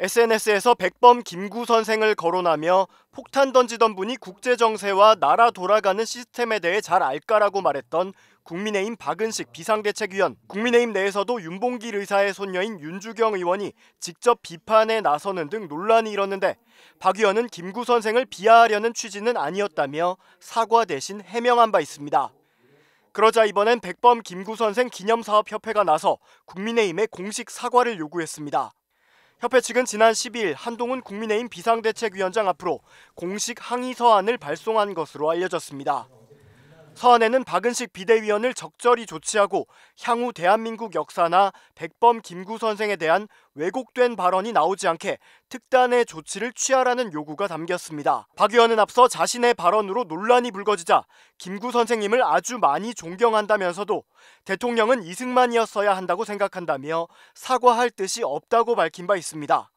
SNS에서 백범 김구 선생을 거론하며 폭탄 던지던 분이 국제 정세와 나라 돌아가는 시스템에 대해 잘 알까라고 말했던 국민의힘 박은식 비상대책위원, 국민의힘 내에서도 윤봉길 의사의 손녀인 윤주경 의원이 직접 비판에 나서는 등 논란이 일었는데 박 의원은 김구 선생을 비하하려는 취지는 아니었다며 사과 대신 해명한 바 있습니다. 그러자 이번엔 백범 김구 선생 기념사업협회가 나서 국민의힘의 공식 사과를 요구했습니다. 협회 측은 지난 12일 한동훈 국민의힘 비상대책위원장 앞으로 공식 항의 서한을 발송한 것으로 알려졌습니다. 서한에는 박은식 비대위원을 적절히 조치하고 향후 대한민국 역사나 백범 김구 선생에 대한 왜곡된 발언이 나오지 않게 특단의 조치를 취하라는 요구가 담겼습니다. 박 의원은 앞서 자신의 발언으로 논란이 불거지자 김구 선생님을 아주 많이 존경한다면서도 대통령은 이승만이었어야 한다고 생각한다며 사과할 뜻이 없다고 밝힌 바 있습니다.